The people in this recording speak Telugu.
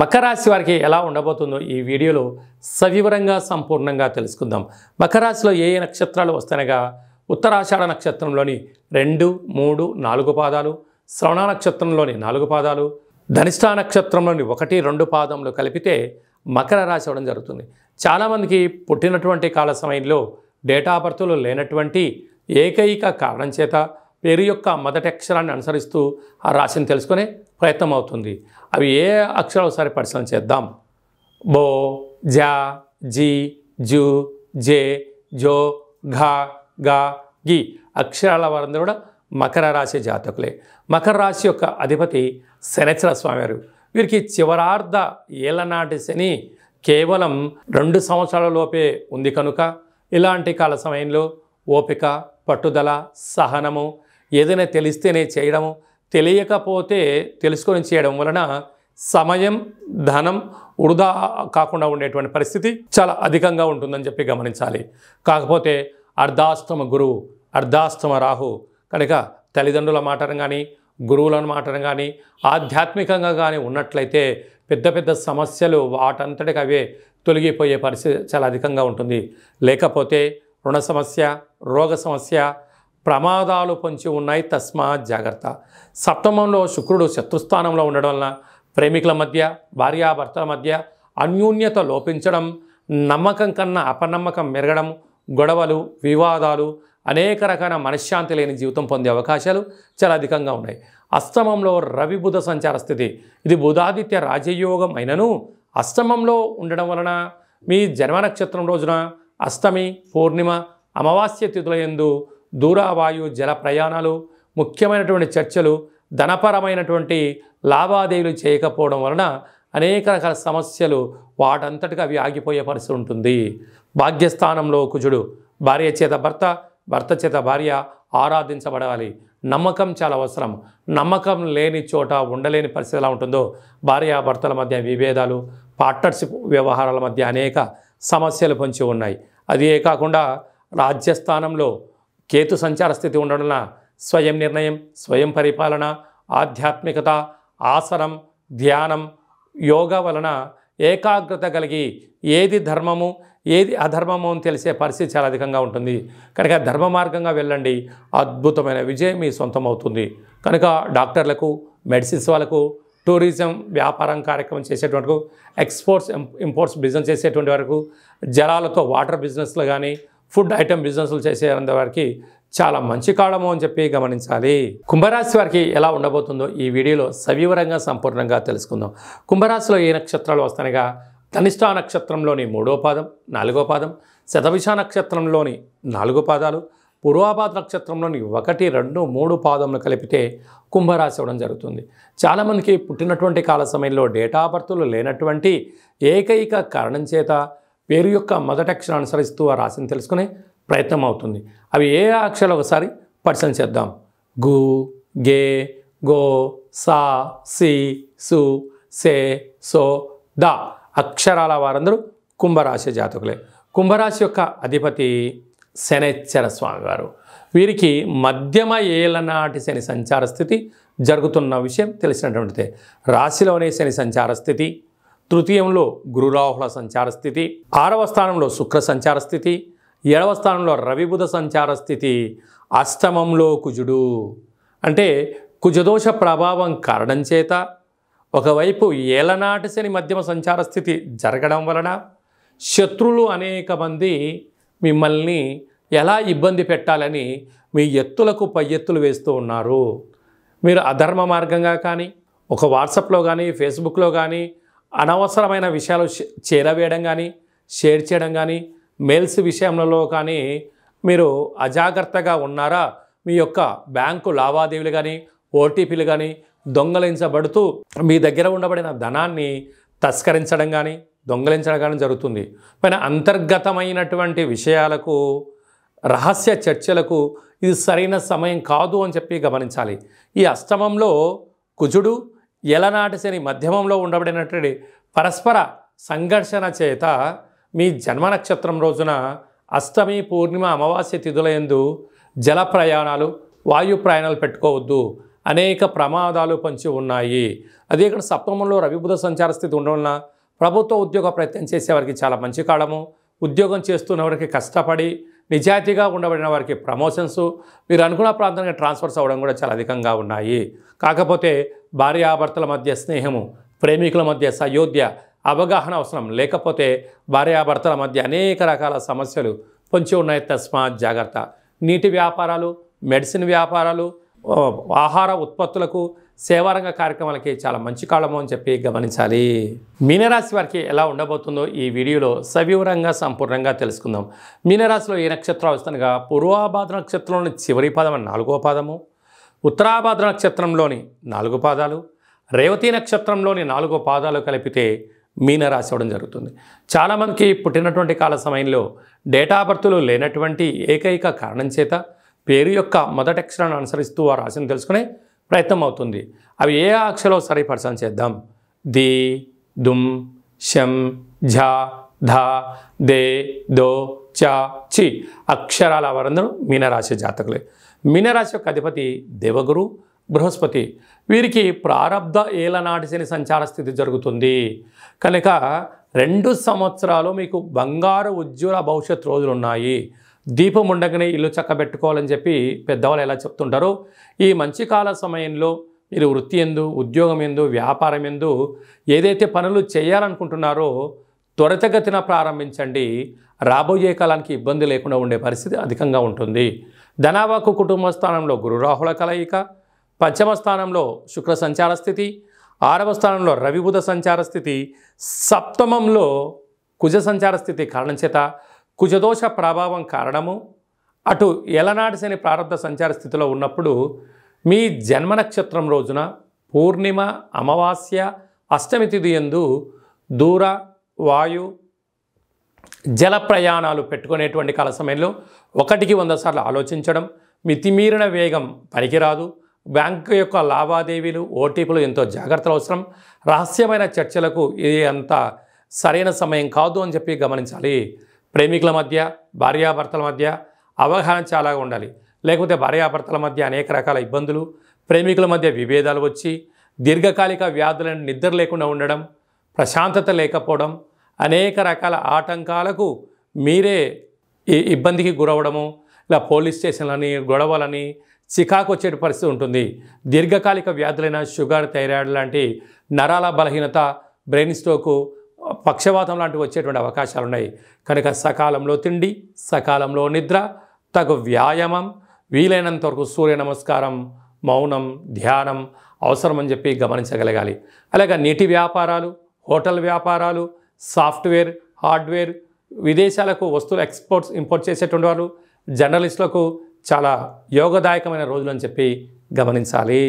మకరాశి వారికి ఎలా ఉండబోతుందో ఈ వీడియోలో సవివరంగా సంపూర్ణంగా తెలుసుకుందాం మకరాశిలో ఏ ఏ నక్షత్రాలు వస్తాయనగా ఉత్తరాషాఢ నక్షత్రంలోని రెండు మూడు నాలుగు పాదాలు శ్రవణ నక్షత్రంలోని నాలుగు పాదాలు ధనిష్టా నక్షత్రంలోని ఒకటి రెండు పాదములు కలిపితే మకర రాశి అవడం జరుగుతుంది చాలామందికి పుట్టినటువంటి కాల సమయంలో డేటా బర్త్లు లేనటువంటి ఏకైక కారణం చేత పేరు యొక్క మొదటి అక్షరాన్ని అనుసరిస్తూ ఆ రాశిని తెలుసుకునే ప్రయత్నం అవుతుంది అవి ఏ అక్షరాలు ఒకసారి పరిశీలన చేద్దాం బో జా జి జు జే జో ఘా గా గి అక్షరాల వారందరూ కూడా మకర రాశి జాతకులే మకర రాశి యొక్క అధిపతి శనిచర స్వామివారు వీరికి చివరార్ధ నాటి శని కేవలం రెండు సంవత్సరాల లోపే ఉంది కనుక ఇలాంటి కాల సమయంలో ఓపిక పట్టుదల సహనము ఏదైనా తెలిస్తేనే చేయడం తెలియకపోతే తెలుసుకొని చేయడం వలన సమయం ధనం వృధా కాకుండా ఉండేటువంటి పరిస్థితి చాలా అధికంగా ఉంటుందని చెప్పి గమనించాలి కాకపోతే అర్ధాస్తమ గురువు అర్ధాస్తమ రాహు కనుక తల్లిదండ్రుల మాటను కానీ గురువులను మాటను కానీ ఆధ్యాత్మికంగా కానీ ఉన్నట్లయితే పెద్ద పెద్ద సమస్యలు వాటంతటికి అవే తొలగిపోయే పరిస్థితి చాలా అధికంగా ఉంటుంది లేకపోతే రుణ సమస్య రోగ సమస్య ప్రమాదాలు పొంచి ఉన్నాయి తస్మా జాగ్రత్త సప్తమంలో శుక్రుడు శత్రుస్థానంలో ఉండడం వలన ప్రేమికుల మధ్య భార్యాభర్తల మధ్య అన్యోన్యత లోపించడం నమ్మకం కన్నా అపనమ్మకం మెరగడం గొడవలు వివాదాలు అనేక రకాల మనశ్శాంతి లేని జీవితం పొందే అవకాశాలు చాలా అధికంగా ఉన్నాయి అష్టమంలో రవి బుధ సంచార స్థితి ఇది బుధాదిత్య రాజయోగం అయినను అష్టమంలో ఉండడం వలన మీ జన్మ నక్షత్రం రోజున అష్టమి పూర్ణిమ అమావాస్య తిథుల ఎందు దూరావాయు జల ప్రయాణాలు ముఖ్యమైనటువంటి చర్చలు ధనపరమైనటువంటి లావాదేవీలు చేయకపోవడం వలన అనేక రకాల సమస్యలు వాటంతటిగా అవి ఆగిపోయే పరిస్థితి ఉంటుంది భాగ్యస్థానంలో కుజుడు భార్య చేత భర్త భర్త చేత భార్య ఆరాధించబడాలి నమ్మకం చాలా అవసరం నమ్మకం లేని చోట ఉండలేని పరిస్థితి ఎలా ఉంటుందో భర్తల మధ్య విభేదాలు పార్ట్నర్షిప్ వ్యవహారాల మధ్య అనేక సమస్యలు పొంచి ఉన్నాయి అదే కాకుండా రాజ్యస్థానంలో కేతు సంచార స్థితి ఉండడం స్వయం నిర్ణయం స్వయం పరిపాలన ఆధ్యాత్మికత ఆసనం ధ్యానం యోగా వలన ఏకాగ్రత కలిగి ఏది ధర్మము ఏది అధర్మము అని తెలిసే పరిస్థితి చాలా అధికంగా ఉంటుంది కనుక ధర్మ మార్గంగా వెళ్ళండి అద్భుతమైన విజయం మీ సొంతం అవుతుంది కనుక డాక్టర్లకు మెడిసిన్స్ వాళ్ళకు టూరిజం వ్యాపారం కార్యక్రమం చేసేటువంటి ఎక్స్పోర్ట్స్ ఇంపోర్ట్స్ బిజినెస్ చేసేటువంటి వరకు జలాలతో వాటర్ బిజినెస్లు కానీ ఫుడ్ ఐటెం బిజినెస్లు చేసే వారికి చాలా మంచి కాలము అని చెప్పి గమనించాలి కుంభరాశి వారికి ఎలా ఉండబోతుందో ఈ వీడియోలో సవివరంగా సంపూర్ణంగా తెలుసుకుందాం కుంభరాశిలో ఏ నక్షత్రాలు వస్తానగా ధనిష్ట నక్షత్రంలోని మూడో పాదం నాలుగో పాదం శతభిష నక్షత్రంలోని నాలుగు పాదాలు పూర్వాపాద నక్షత్రంలోని ఒకటి రెండు మూడు పాదములు కలిపితే కుంభరాశి అవ్వడం జరుగుతుంది చాలామందికి పుట్టినటువంటి కాల సమయంలో డేటా బర్తులు లేనటువంటి ఏకైక కారణం చేత పేరు యొక్క మొదటి అక్షరం అనుసరిస్తూ ఆ రాశిని తెలుసుకునే ప్రయత్నం అవుతుంది అవి ఏ అక్షరాలు ఒకసారి పరిశీలన చేద్దాం గు గే గో సా సి సు సే సో ద అక్షరాల వారందరూ కుంభరాశి జాతకులే కుంభరాశి యొక్క అధిపతి శనేశ్వర గారు వీరికి మధ్యమ ఏలనాటి శని సంచార స్థితి జరుగుతున్న విషయం తెలిసినటువంటిదే రాశిలోనే శని సంచార స్థితి తృతీయంలో గురురాహుల సంచార స్థితి ఆరవ స్థానంలో శుక్ర సంచార స్థితి ఏడవ స్థానంలో రవిబుధ సంచార స్థితి అష్టమంలో కుజుడు అంటే కుజదోష ప్రభావం కారణం చేత ఒకవైపు ఏలనాటి శని మధ్యమ సంచార స్థితి జరగడం వలన శత్రులు అనేక మంది మిమ్మల్ని ఎలా ఇబ్బంది పెట్టాలని మీ ఎత్తులకు పై ఎత్తులు వేస్తూ ఉన్నారు మీరు అధర్మ మార్గంగా కానీ ఒక వాట్సాప్లో కానీ ఫేస్బుక్లో కానీ అనవసరమైన విషయాలు చేరవేయడం కానీ షేర్ చేయడం కానీ మెయిల్స్ విషయంలో కానీ మీరు అజాగ్రత్తగా ఉన్నారా మీ యొక్క బ్యాంకు లావాదేవీలు కానీ ఓటీపీలు కానీ దొంగలించబడుతూ మీ దగ్గర ఉండబడిన ధనాన్ని తస్కరించడం కానీ దొంగలించడం కానీ జరుగుతుంది పైన అంతర్గతమైనటువంటి విషయాలకు రహస్య చర్చలకు ఇది సరైన సమయం కాదు అని చెప్పి గమనించాలి ఈ అష్టమంలో కుజుడు ఎలనాటి శని మధ్యమంలో ఉండబడినటువంటి పరస్పర సంఘర్షణ చేత మీ జన్మ నక్షత్రం రోజున అష్టమి పూర్ణిమ అమావాస్య తిథులయందు జల ప్రయాణాలు వాయు ప్రయాణాలు పెట్టుకోవద్దు అనేక ప్రమాదాలు పంచి ఉన్నాయి అదే ఇక్కడ సప్తమంలో రవిబుధ సంచార స్థితి ఉండడం ప్రభుత్వ ఉద్యోగ ప్రయత్నం చేసేవారికి చాలా మంచి కాలము ఉద్యోగం చేస్తున్నవారికి కష్టపడి నిజాయితీగా ఉండబడిన వారికి ప్రమోషన్స్ మీరు అనుకున్న ప్రాంతానికి ట్రాన్స్ఫర్స్ అవ్వడం కూడా చాలా అధికంగా ఉన్నాయి కాకపోతే భార్యాభర్తల మధ్య స్నేహము ప్రేమికుల మధ్య సయోధ్య అవగాహన అవసరం లేకపోతే భార్యాభర్తల మధ్య అనేక రకాల సమస్యలు పొంచి ఉన్నాయి తస్మాత్ జాగ్రత్త నీటి వ్యాపారాలు మెడిసిన్ వ్యాపారాలు ఆహార ఉత్పత్తులకు సేవారంగ కార్యక్రమాలకి చాలా మంచి కాలము అని చెప్పి గమనించాలి మీనరాశి వారికి ఎలా ఉండబోతుందో ఈ వీడియోలో సవివరంగా సంపూర్ణంగా తెలుసుకుందాం మీనరాశిలో ఈ నక్షత్రాలు వస్తుండగా పూర్వాభాద నక్షత్రంలోని చివరి పాదం నాలుగో పాదము ఉత్తరాభాద్ర నక్షత్రంలోని నాలుగు పాదాలు రేవతి నక్షత్రంలోని నాలుగు పాదాలు కలిపితే మీనరాశి అవ్వడం జరుగుతుంది చాలామందికి పుట్టినటువంటి కాల సమయంలో డేటా బర్త్లు లేనటువంటి ఏకైక కారణం చేత పేరు యొక్క మొదటి అక్షరాన్ని అనుసరిస్తూ ఆ రాశిని తెలుసుకునే ప్రయత్నం అవుతుంది అవి ఏ అక్షరాలు సరిపరచం చేద్దాం ది దుమ్ శం ఝా ధ దే దో చ చి అక్షరాల వారందరూ మీనరాశి జాతకులే మీనరాశి యొక్క అధిపతి దేవగురు బృహస్పతి వీరికి ప్రారంధ ఏలనాటి శని సంచార స్థితి జరుగుతుంది కనుక రెండు సంవత్సరాలు మీకు బంగారు ఉజ్వల భవిష్యత్ రోజులు ఉన్నాయి దీపం ఉండగానే ఇల్లు చక్కబెట్టుకోవాలని చెప్పి పెద్దవాళ్ళు ఎలా చెప్తుంటారో ఈ మంచి కాల సమయంలో మీరు వృత్తి ఎందు ఉద్యోగం ఎందు వ్యాపారం ఎందు ఏదైతే పనులు చేయాలనుకుంటున్నారో త్వరితగతిన ప్రారంభించండి రాబోయే కాలానికి ఇబ్బంది లేకుండా ఉండే పరిస్థితి అధికంగా ఉంటుంది ధనావాకు కుటుంబ స్థానంలో గురురాహుల కలయిక పంచమ స్థానంలో శుక్ర సంచార స్థితి ఆరవ స్థానంలో రవిబుధ సంచార స్థితి సప్తమంలో కుజ సంచార స్థితి కారణం చేత కుజదోష ప్రభావం కారణము అటు ఎలనాటి శని ప్రారంభ సంచార స్థితిలో ఉన్నప్పుడు మీ జన్మ నక్షత్రం రోజున పూర్ణిమ అమావాస్య అష్టమి తిథి ఎందు దూర వాయు జల ప్రయాణాలు పెట్టుకునేటువంటి కాల సమయంలో ఒకటికి వంద సార్లు ఆలోచించడం మితిమీరిన వేగం పనికిరాదు బ్యాంకు యొక్క లావాదేవీలు ఓటీపీలు ఎంతో జాగ్రత్తలు అవసరం రహస్యమైన చర్చలకు ఇది అంత సరైన సమయం కాదు అని చెప్పి గమనించాలి ప్రేమికుల మధ్య భార్యాభర్తల మధ్య అవగాహన చాలా ఉండాలి లేకపోతే భార్యాభర్తల మధ్య అనేక రకాల ఇబ్బందులు ప్రేమికుల మధ్య విభేదాలు వచ్చి దీర్ఘకాలిక వ్యాధులను నిద్ర లేకుండా ఉండడం ప్రశాంతత లేకపోవడం అనేక రకాల ఆటంకాలకు మీరే ఇబ్బందికి గురవడము ఇలా పోలీస్ స్టేషన్లని గొడవలని చికాకు వచ్చే పరిస్థితి ఉంటుంది దీర్ఘకాలిక వ్యాధులైన షుగర్ థైరాయిడ్ లాంటి నరాల బలహీనత బ్రెయిన్ స్ట్రోకు పక్షవాతం లాంటివి వచ్చేటువంటి అవకాశాలు ఉన్నాయి కనుక సకాలంలో తిండి సకాలంలో నిద్ర తగు వ్యాయామం వీలైనంత వరకు సూర్య నమస్కారం మౌనం ధ్యానం అవసరమని చెప్పి గమనించగలగాలి అలాగే నీటి వ్యాపారాలు హోటల్ వ్యాపారాలు సాఫ్ట్వేర్ హార్డ్వేర్ విదేశాలకు వస్తువులు ఎక్స్పోర్ట్స్ ఇంపోర్ట్ చేసేటువంటి వాళ్ళు జర్నలిస్టులకు చాలా యోగదాయకమైన రోజులు అని చెప్పి గమనించాలి